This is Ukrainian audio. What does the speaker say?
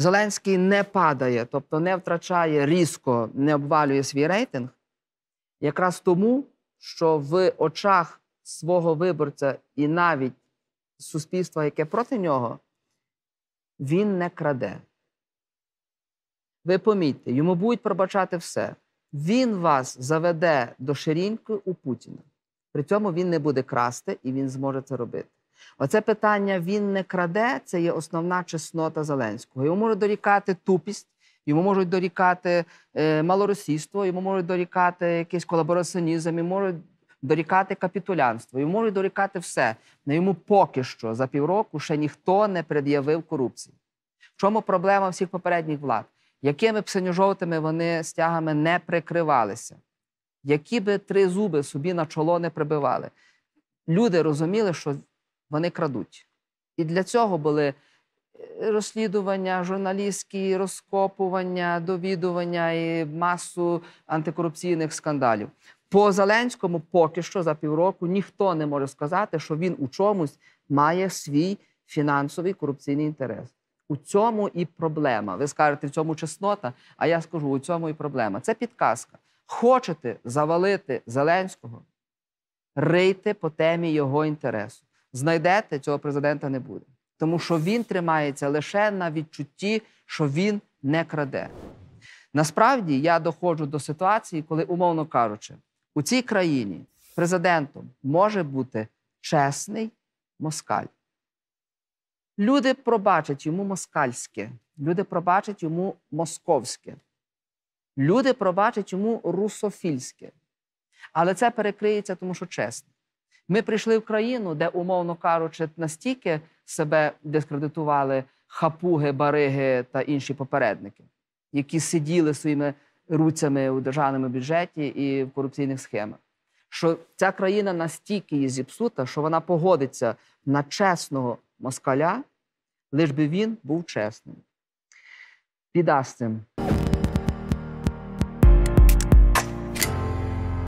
Зеленський не падає, тобто не втрачає різко, не обвалює свій рейтинг, якраз тому, що в очах свого виборця і навіть суспільства, яке проти нього, він не краде. Ви помітьте, йому будуть пробачати все. Він вас заведе до ширіньки у Путіна. При цьому він не буде красти і він зможе це робити. Оце питання він не краде, це є основна чеснота Зеленського. Йому можуть дорікати тупість, йому можуть дорікати е, малоросійство, йому можуть дорікати якийсь колабораціонізм, йому можуть дорікати капітулянство, йому можуть дорікати все. На ну, йому поки що за півроку ще ніхто не пред'явив корупції. В чому проблема всіх попередніх влад? Якими б жовтими вони стягами не прикривалися, які би три зуби собі на чоло не прибивали? Люди розуміли, що вони крадуть. І для цього були е, розслідування, журналістські розкопування, довідування і масу антикорупційних скандалів. По Зеленському поки що за півроку ніхто не може сказати, що він у чомусь має свій фінансовий корупційний інтерес. У цьому і проблема. Ви скажете, в цьому чеснота, а я скажу, у цьому і проблема. Це підказка. Хочете завалити Зеленського, рийте по темі його інтересу знайдете, цього президента не буде. Тому що він тримається лише на відчутті, що він не краде. Насправді я доходжу до ситуації, коли, умовно кажучи, у цій країні президентом може бути чесний москаль. Люди пробачать йому москальське, люди пробачать йому московське, люди пробачать йому русофільське. Але це перекриється, тому що чесно. Ми прийшли в країну, де, умовно кажучи, настільки себе дискредитували хапуги, бариги та інші попередники, які сиділи своїми руцями у державному бюджеті і в корупційних схемах. Що ця країна настільки є зіпсута, що вона погодиться на чесного москаля, лиш би він був чесним. Біда з цим.